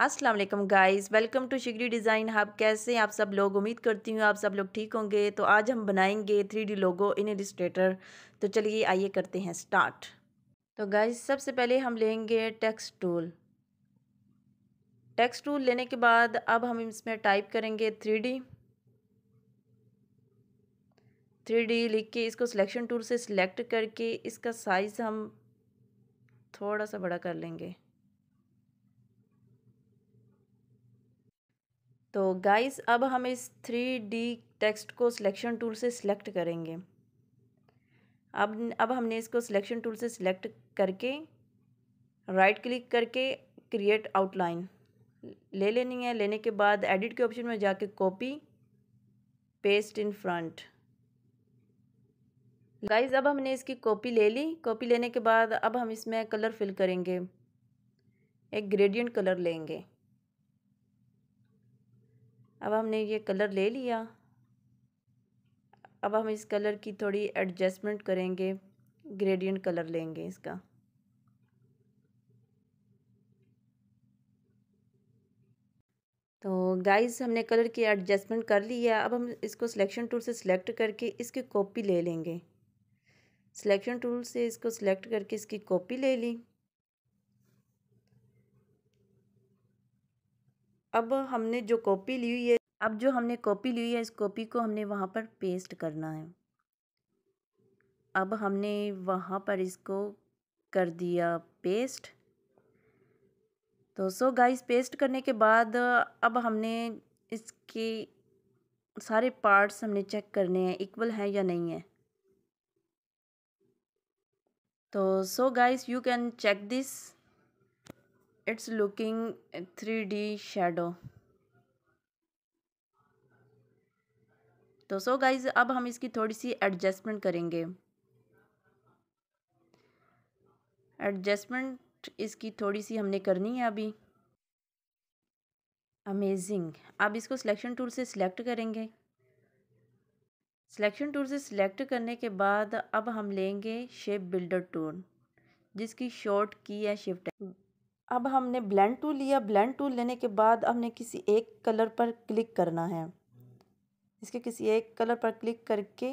अस्सलाम वालेकुम guys welcome to Shigri Design Hub कैसे आप सब लोग उम्मीद करती हूँ आप सब लोग ठीक होंगे तो आज हम बनाएंगे थ्री डी लोगो इन एडिस्ट्रेटर तो चलिए आइए करते हैं स्टार्ट तो गाइस सबसे पहले हम लेंगे टेक्स्ट टूल टेक्स्ट टूल लेने के बाद अब हम इसमें टाइप करेंगे थ्री डी थ्री डी लिख के इसको सिलेक्शन टूल से सिलेक्ट करके इसका साइज़ हम थोड़ा सा बड़ा कर लेंगे तो गाइस अब हम इस थ्री डी टेक्स्ट को सिलेक्शन टूल से सिलेक्ट करेंगे अब अब हमने इसको सिलेक्शन टूल से सिलेक्ट करके राइट क्लिक करके क्रिएट आउटलाइन ले लेनी है लेने के बाद एडिट के ऑप्शन में जाके copy paste in front guys अब हमने इसकी कॉपी ले ली कॉपी लेने के बाद अब हम इसमें कलर फिल करेंगे एक ग्रेडियंट कलर लेंगे अब हमने ये कलर ले लिया अब हम इस कलर की थोड़ी एडजस्टमेंट करेंगे ग्रेडियंट कलर लेंगे इसका तो गाइस हमने कलर की एडजस्टमेंट कर ली है अब हम इसको सिलेक्शन टूल से सिलेक्ट करके इसकी कॉपी ले लेंगे सिलेक्शन टूल से इसको सिलेक्ट करके इसकी कॉपी ले ली अब हमने जो कॉपी ली हुई है अब जो हमने कॉपी ली हुई है इस कॉपी को हमने वहाँ पर पेस्ट करना है अब हमने वहाँ पर इसको कर दिया पेस्ट तो सो गाइस पेस्ट करने के बाद अब हमने इसके सारे पार्ट्स हमने चेक करने हैं इक्वल हैं या नहीं है तो so guys you can check this it's looking three D shadow तो सो गाइज अब हम इसकी थोड़ी सी एडजस्टमेंट करेंगे एडजस्टमेंट इसकी थोड़ी सी हमने करनी है अभी अमेजिंग अब इसको सिलेक्शन टूल से सिलेक्ट करेंगे सिलेक्शन टूल से सिलेक्ट करने के बाद अब हम लेंगे शेप बिल्डर टूल जिसकी शॉर्ट की है शिफ्ट अब हमने ब्लेंड टूल लिया ब्लेंड टूल लेने के बाद हमने किसी एक कलर पर क्लिक करना है इसके किसी एक कलर पर क्लिक करके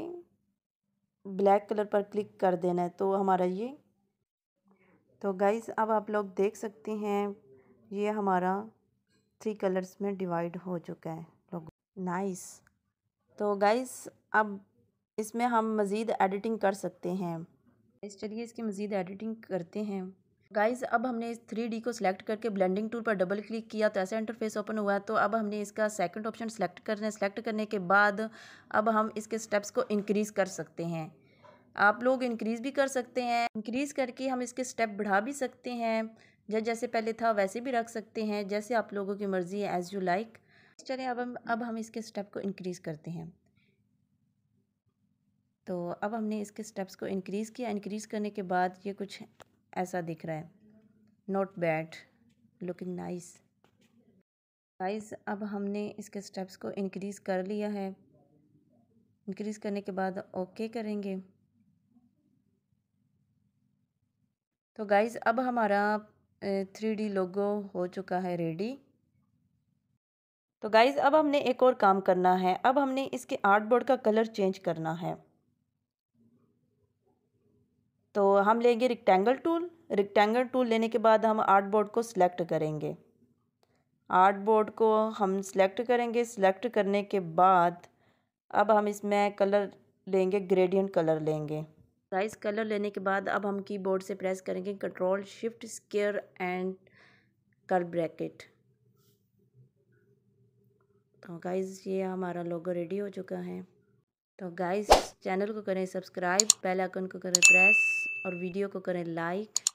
ब्लैक कलर पर क्लिक कर देना है तो हमारा ये तो गाइस अब आप लोग देख सकते हैं ये हमारा थ्री कलर्स में डिवाइड हो चुका है लोग नाइस तो गाइस अब इसमें हम मज़ीद एडिटिंग कर सकते हैं इस चलिए इसकी मज़ीद एडिटिंग करते हैं गाइज अब हमने इस थ्री डी को सिलेक्ट करके ब्लेंडिंग टूल पर डबल क्लिक किया तो ऐसा इंटरफेस ओपन हुआ है तो अब हमने इसका सेकंड ऑप्शन सेलेक्ट करना है सिलेक्ट करने के बाद अब हम इसके स्टेप्स को इंक्रीज़ कर सकते हैं आप लोग इंक्रीज़ भी कर सकते हैं इंक्रीज़ करके हम इसके स्टेप बढ़ा भी सकते हैं जैसे जैसे पहले था वैसे भी रख सकते हैं जैसे आप लोगों की मर्ज़ी है एज़ यू लाइक चलें अब हम अब हम इसके स्टेप को इंक्रीज़ करते हैं तो अब हमने इसके स्टेप्स को इंक्रीज़ किया इंक्रीज़ करने के बाद ये कुछ ऐसा दिख रहा है not bad looking nice guys अब हमने इसके स्टेप्स को इंक्रीज़ कर लिया है इंक्रीज़ करने के बाद ओके okay करेंगे तो गाइस अब हमारा थ्री डी लोगो हो चुका है रेडी तो गाइस अब हमने एक और काम करना है अब हमने इसके आर्ट बोर्ड का कलर चेंज करना है तो हम लेंगे रिक्टेंगल टूल रिक्टेंगल टूल लेने के बाद हम आर्ट बोर्ड को सिलेक्ट करेंगे आर्ट बोर्ड को हम सिलेक्ट करेंगे सिलेक्ट करने के बाद अब हम इसमें कलर लेंगे ग्रेडियंट कलर लेंगे साइज कलर लेने के बाद अब हम कीबोर्ड से प्रेस करेंगे कंट्रोल शिफ्ट स्केयर एंड कर ब्रैकेट तो गाइज़ ये हमारा लोगो रेडी हो चुका है तो गाइज़ चैनल को करें सब्सक्राइब बेल आइकन को करें प्रेस और वीडियो को करें लाइक